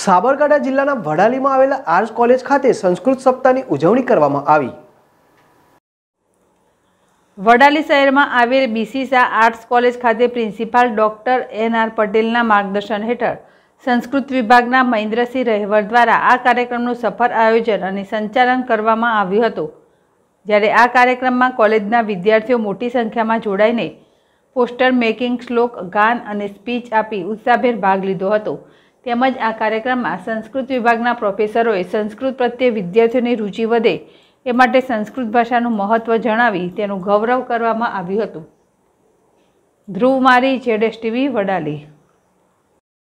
સાબરકાંઠા જિલ્લાના વડાલીમાં આવેલા arts college ખાતે સંસ્કૃત સપ્તાહની ઉજવણી કરવામાં આવી વડાલી શહેરમાં આવેલ બીસીસા આર્ટ્સ કોલેજ ખાતે પ્રિન્સિપાલ ડોક્ટર એન આર પટેલના માર્ગદર્શન હેઠળ સંસ્કૃત વિભાગના મહેન્દ્રસિંહ રહેવર દ્વારા આ કાર્યક્રમનું સફળ આયોજન અને સંચાલન કરવામાં આવ્યું હતું જ્યારે આ કાર્યક્રમમાં કોલેજના વિદ્યાર્થીઓ મોટી સંખ્યામાં જોડાઈને પોસ્ટર મેકિંગ શ્લોક ગાન અને સ્પીચ આપી ઉત્સાહભેર ભાગ લીધો હતો તેમજ આ કાર્યક્રમમાં સંસ્કૃત વિભાગના પ્રોફેસરોએ સંસ્કૃત પ્રત્યે વિદ્યાર્થીઓની રુચિ વધે એ માટે સંસ્કૃત ભાષાનું મહત્ત્વ જણાવી તેનું ગૌરવ કરવામાં આવ્યું હતું ધ્રુવ મારી જેડેશ ટીવી વડાલી